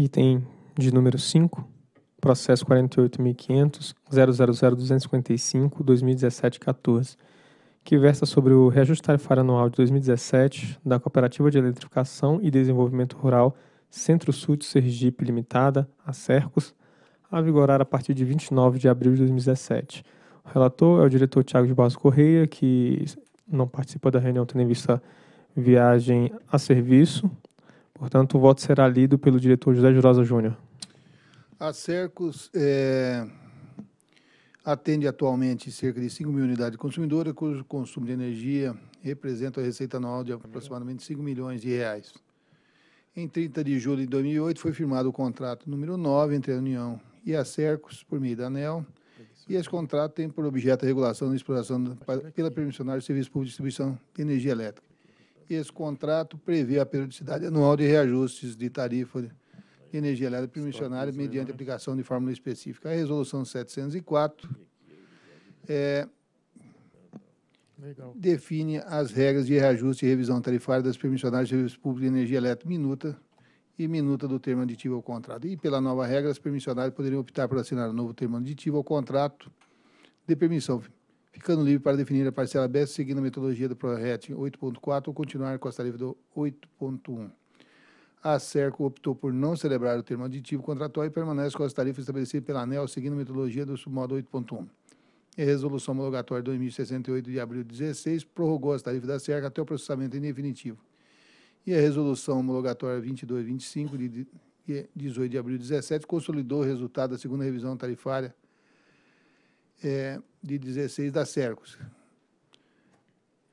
Item de número 5, processo 48.500.000.255.2017.14, que versa sobre o reajuste tarifário anual de 2017 da Cooperativa de Eletrificação e Desenvolvimento Rural Centro-Sul de Sergipe Limitada, a Cercos, a vigorar a partir de 29 de abril de 2017. O relator é o diretor Tiago de Barros Correia, que não participa da reunião tendo em vista viagem a serviço Portanto, o voto será lido pelo diretor José Jurosa Júnior. A Cercos é, eh, atende atualmente cerca de 5 mil unidades consumidoras, cujo consumo de energia representa a receita anual de aproximadamente 5 milhões de reais. Em 30 de julho de 2008, foi firmado o contrato número 9 entre a União e a Cercos, por meio da ANEL, e esse contrato tem por objeto a regulação da exploração pela permissionária do Serviço Público de Distribuição de Energia Elétrica esse contrato prevê a periodicidade anual de reajustes de tarifa de energia elétrica permissionária mediante né? aplicação de fórmula específica. A resolução 704 é, define as regras de reajuste e revisão tarifária das permissionárias de serviços públicos de energia elétrica minuta e minuta do termo aditivo ao contrato. E, pela nova regra, as permissionárias poderiam optar por assinar um novo termo aditivo ao contrato de permissão ficando livre para definir a parcela BES seguindo a metodologia do ProRet 8.4 ou continuar com a tarifa do 8.1. A Cerco optou por não celebrar o termo aditivo contratual e permanece com as tarifas estabelecidas pela ANEL, seguindo a metodologia do submodo 8.1. A resolução homologatória 2068 de abril de 16 prorrogou as tarifas da Cerco até o processamento em definitivo. E a resolução homologatória 2225 de 18 de abril de 17 consolidou o resultado da segunda revisão tarifária é, de 16 da Cercos.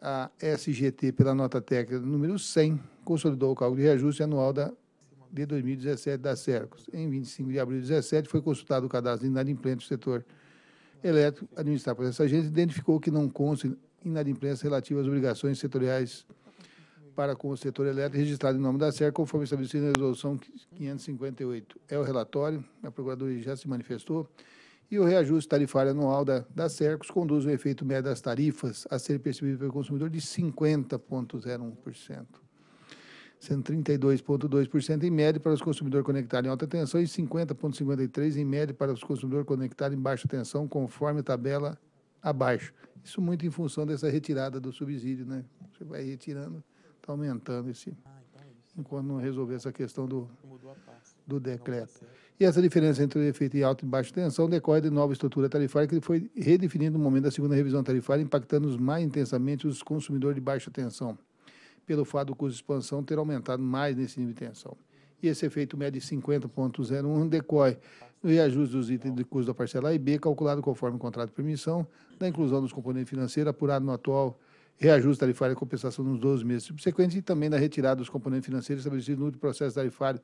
A SGT, pela nota técnica número 100, consolidou o cálculo de reajuste anual da, de 2017 da Cercos. Em 25 de abril de 2017, foi consultado o cadastro de inadimplência do setor elétrico administrado por essa agência, identificou que não consta inadimplência relativa às obrigações setoriais para com o setor elétrico registrado em nome da SER, conforme estabelecido na resolução 558. É o relatório, a Procuradoria já se manifestou e o reajuste tarifário anual da, da Cercos conduz o efeito médio das tarifas a ser percebido pelo consumidor de 50,01%, sendo 32,2% em média para os consumidores conectados em alta tensão e 50,53% em média para os consumidores conectados em baixa tensão, conforme a tabela abaixo. Isso muito em função dessa retirada do subsídio, né? Você vai retirando, está aumentando esse... Ah, então é enquanto não resolver essa questão do... Mudou a do decreto. Tá e essa diferença entre o efeito de alta e baixa tensão decorre de nova estrutura tarifária que foi redefinida no momento da segunda revisão tarifária, impactando os mais intensamente os consumidores de baixa tensão, pelo fato do custo de expansão ter aumentado mais nesse nível de tensão. E esse efeito médio de 50,01 decorre do reajuste dos itens de custo da parcela A e B, calculado conforme o contrato de permissão, da inclusão dos componentes financeiros apurado no atual reajuste tarifário e compensação nos 12 meses subsequentes e também da retirada dos componentes financeiros estabelecidos no processo tarifário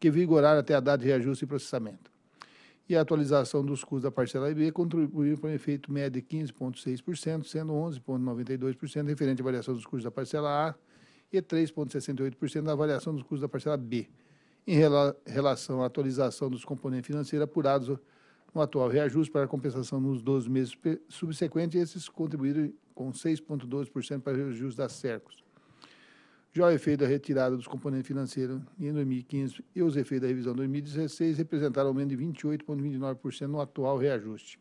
que vigorar até a data de reajuste e processamento. E a atualização dos custos da parcela IB contribuiu para um efeito médio de 15,6%, sendo 11,92% referente à variação dos custos da parcela A e 3,68% da variação dos custos da parcela B, em relação à atualização dos componentes financeiros apurados no atual reajuste para compensação nos 12 meses subsequentes, esses contribuíram com 6,12% para reajuste da Cercos. Já o efeito da retirada dos componentes financeiros em 2015 e os efeitos da revisão 2016 representaram aumento de 28,29% no atual reajuste.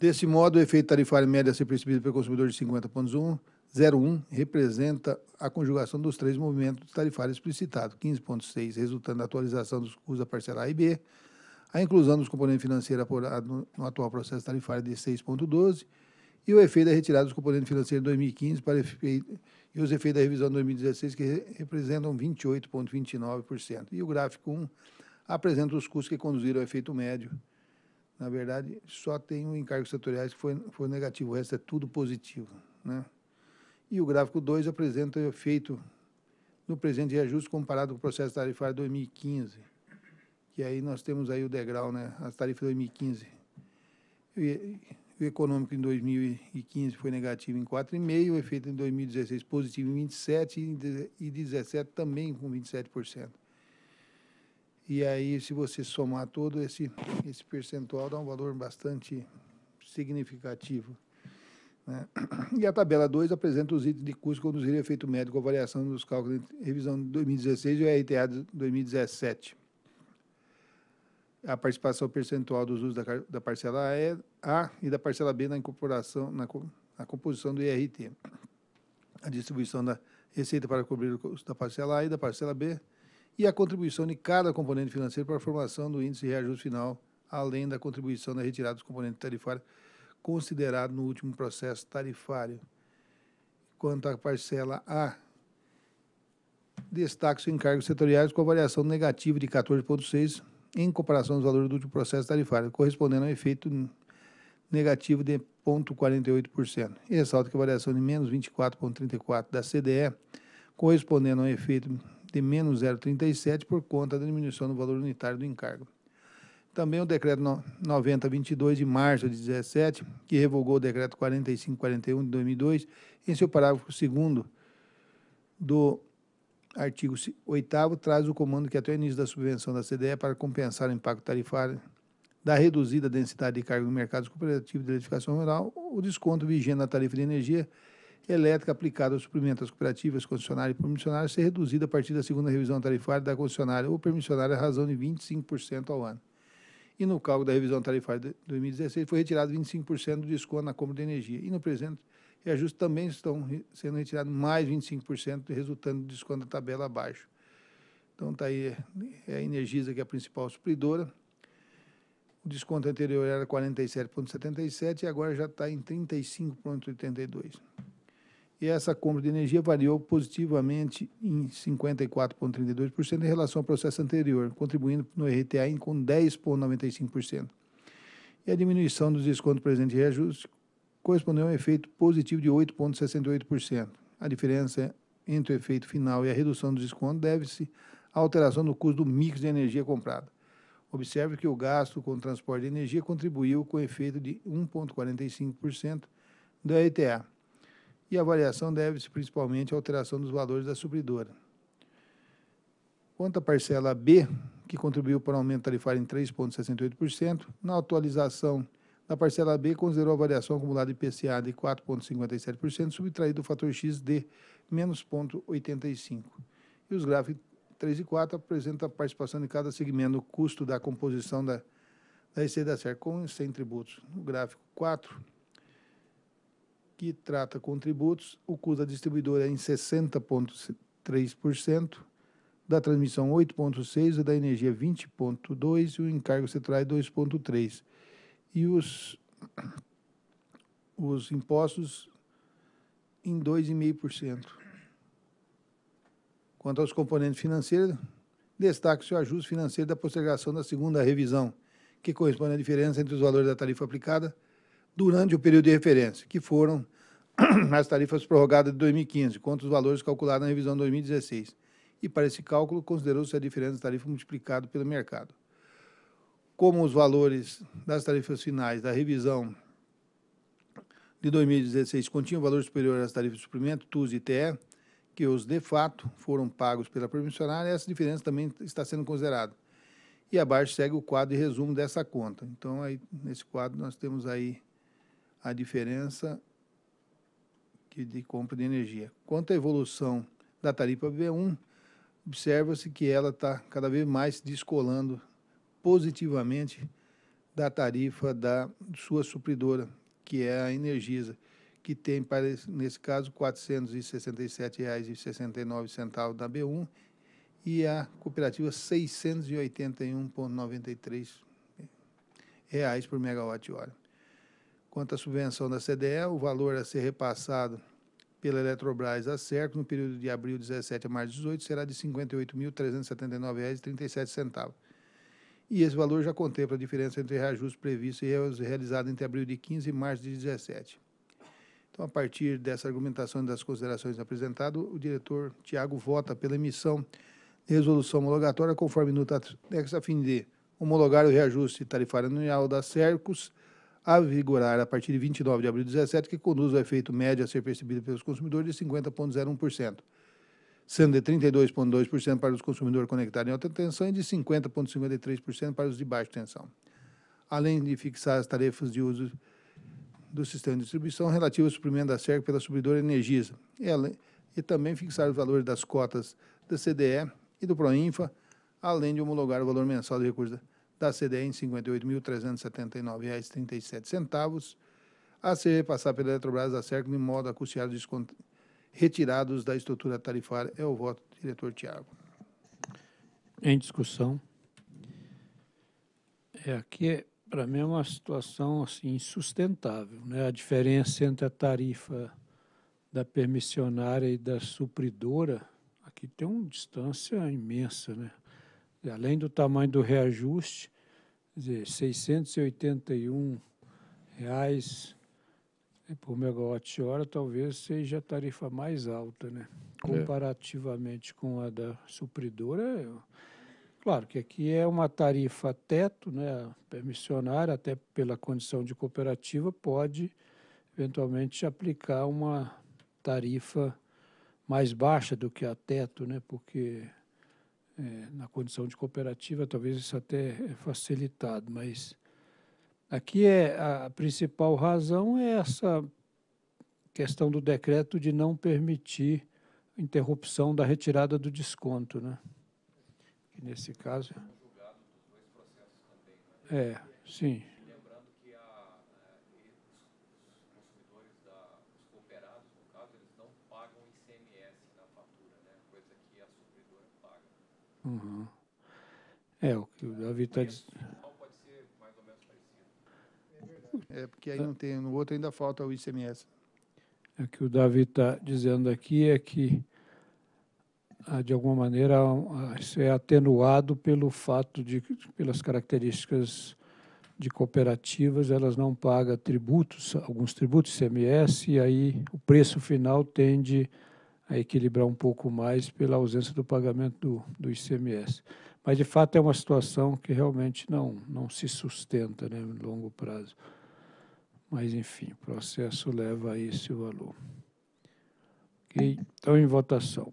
Desse modo, o efeito tarifário médio a ser percebido pelo consumidor de 50,01 representa a conjugação dos três movimentos tarifários explicitados, 15,6 resultando da atualização dos custos da parcela A e B, a inclusão dos componentes financeiros apurados no atual processo tarifário de 6,12 e o efeito da retirada dos componentes financeiros de 2015 para efeito, e os efeitos da revisão de 2016, que representam 28,29%. E o gráfico 1 apresenta os custos que conduziram ao efeito médio. Na verdade, só tem um encargo setoriais que foi, foi negativo, o resto é tudo positivo. Né? E o gráfico 2 apresenta o efeito no presente ajuste comparado com o processo tarifário 2015, que aí nós temos aí o degrau, né? as tarifas de 2015. E, o econômico em 2015 foi negativo em 4,5%, o efeito em 2016 positivo em 27% e 17 também com 27%. E aí, se você somar todo esse, esse percentual, dá um valor bastante significativo. Né? E a tabela 2 apresenta os itens de custo conduzir efeito médico, avaliação dos cálculos, revisão de 2016 e o RTA de 2017 a participação percentual dos usos da, da parcela A, é, a e da parcela B na incorporação na, na composição do IRT. A distribuição da receita para cobrir o custo da parcela A e da parcela B e a contribuição de cada componente financeiro para a formação do índice de reajuste final, além da contribuição da retirada dos componentes tarifários considerado no último processo tarifário. Quanto à parcela A, destaca-se encargos setoriais com a variação negativa de 14,6 em comparação aos valores do último processo tarifário, correspondendo a um efeito negativo de 0,48%. Ressalto que a variação de menos 24,34% da CDE, correspondendo a um efeito de menos 0,37% por conta da diminuição do valor unitário do encargo. Também o decreto 9022 de março de 2017, que revogou o decreto 4541 de 2002, em seu parágrafo 2 do Artigo 8 traz o comando que até o início da subvenção da CDE para compensar o impacto tarifário da reduzida densidade de carga no mercado cooperativo de eletrificação rural, o desconto vigente na tarifa de energia elétrica aplicada ao suprimento das cooperativas, concessionária e permissionária ser reduzida a partir da segunda revisão tarifária da concessionária ou permissionária a razão de 25% ao ano. E no cálculo da revisão tarifária de 2016 foi retirado 25% do desconto na compra de energia. E no presente e ajustes também estão sendo retirados mais 25%, resultando do desconto da tabela abaixo. Então, está aí é, é a Energisa, que é a principal supridora. O desconto anterior era 47,77 e agora já está em 35,82. E essa compra de energia variou positivamente em 54,32% em relação ao processo anterior, contribuindo no RTA com 10,95%. E a diminuição dos descontos presentes de reajuste correspondeu a um efeito positivo de 8,68%. A diferença entre o efeito final e a redução do desconto deve-se à alteração do custo do mix de energia comprada. Observe que o gasto com transporte de energia contribuiu com efeito de 1,45% da ETA. E a variação deve-se principalmente à alteração dos valores da supridora. Quanto à parcela B, que contribuiu para o aumento tarifário em 3,68%, na atualização na parcela B, considerou a variação acumulada de IPCA de 4,57%, subtraído do fator X de menos 0,85. E os gráficos 3 e 4 apresentam a participação de cada segmento no custo da composição da, da receita da SER com e sem tributos. No gráfico 4, que trata com tributos, o custo da distribuidora é em 60,3%, da transmissão 8,6%, da energia 20,2% e o encargo setorial 2,3%. É e os, os impostos em 2,5%. Quanto aos componentes financeiros, destaque-se o ajuste financeiro da postergação da segunda revisão, que corresponde à diferença entre os valores da tarifa aplicada durante o período de referência, que foram as tarifas prorrogadas de 2015, contra os valores calculados na revisão de 2016. E para esse cálculo, considerou-se a diferença da tarifa multiplicada pelo mercado como os valores das tarifas finais da revisão de 2016 continham valor superior às tarifas de suprimento, TUS e TE, que os de fato foram pagos pela permissionária, essa diferença também está sendo considerada. E abaixo segue o quadro de resumo dessa conta. Então, aí, nesse quadro, nós temos aí a diferença de compra de energia. Quanto à evolução da tarifa B1, observa-se que ela está cada vez mais descolando positivamente da tarifa da sua supridora, que é a Energisa, que tem, para, nesse caso, R$ 467,69 da B1 e a cooperativa R$ 681,93 reais por megawatt-hora. Quanto à subvenção da CDE, o valor a ser repassado pela Eletrobras a certo no período de abril 17 a março 18 será de R$ 58.379,37 e esse valor já contempla a diferença entre o reajuste previsto e os realizados entre abril de 15 e março de 17. Então, a partir dessa argumentação e das considerações apresentadas, o diretor Tiago vota pela emissão de resolução homologatória conforme no anexo a fim de homologar o reajuste tarifário anual da Cercos a vigorar a partir de 29 de abril de 17, que conduz ao efeito médio a ser percebido pelos consumidores de 50,01% sendo de 32,2% para os consumidores conectados em alta tensão e de 50,53% para os de baixa tensão, além de fixar as tarefas de uso do sistema de distribuição relativo ao suprimento da SERC pela subidora Energisa, e também fixar os valores das cotas da CDE e do Proinfa, além de homologar o valor mensal de recursos da CDE em R$ 58.379,37, a ser repassado pela Eletrobras da SERC de modo a custear o desconto retirados da estrutura tarifária. É o voto do diretor Tiago. Em discussão. É, aqui, é, para mim, é uma situação assim, insustentável. Né? A diferença entre a tarifa da permissionária e da supridora, aqui tem uma distância imensa. Né? Além do tamanho do reajuste, dizer, R$ 681,00 por megawatt-hora talvez seja a tarifa mais alta, né? É. Comparativamente é. com a da supridora, eu... claro que aqui é uma tarifa teto, né? Permissionária, até pela condição de cooperativa, pode eventualmente aplicar uma tarifa mais baixa do que a teto, né? Porque é, na condição de cooperativa talvez isso até é facilitado, mas Aqui é a principal razão é essa questão do decreto de não permitir interrupção da retirada do desconto, né? Que nesse caso é, é sim. Uhum. É, o que o Davi está dizendo. É, porque aí não tem, no outro ainda falta o ICMS. É o que o Davi está dizendo aqui é que, ah, de alguma maneira, isso é atenuado pelo fato de, pelas características de cooperativas, elas não pagam tributos, alguns tributos ICMS, e aí o preço final tende a equilibrar um pouco mais pela ausência do pagamento do, do ICMS. Mas, de fato, é uma situação que realmente não, não se sustenta né, no longo prazo. Mas, enfim, o processo leva a esse valor. Ok? Então, em votação.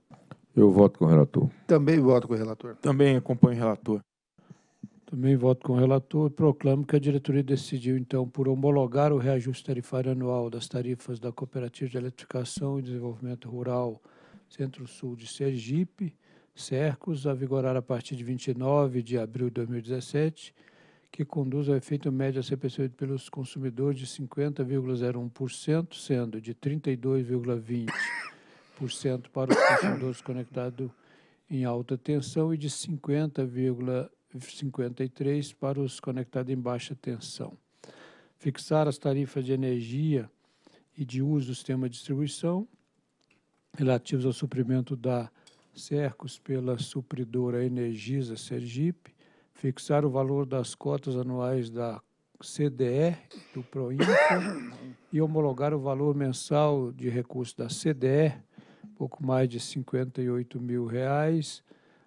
Eu voto com o relator. Também voto com o relator. Também acompanho o relator. Também voto com o relator. Proclamo que a diretoria decidiu, então, por homologar o reajuste tarifário anual das tarifas da Cooperativa de Eletrificação e Desenvolvimento Rural Centro-Sul de Sergipe, Cercos, a vigorar a partir de 29 de abril de 2017 que conduz ao efeito médio a ser percebido pelos consumidores de 50,01%, sendo de 32,20% para os consumidores conectados em alta tensão e de 50,53% para os conectados em baixa tensão. Fixar as tarifas de energia e de uso do sistema de distribuição relativos ao suprimento da Cercos pela supridora Energisa Sergipe, fixar o valor das cotas anuais da CDE, do Proinfa, e homologar o valor mensal de recurso da CDE, pouco mais de 58 mil reais,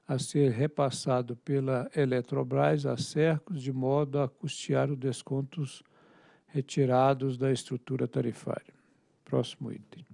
a ser repassado pela Eletrobras a Cercos, de modo a custear os descontos retirados da estrutura tarifária. Próximo item.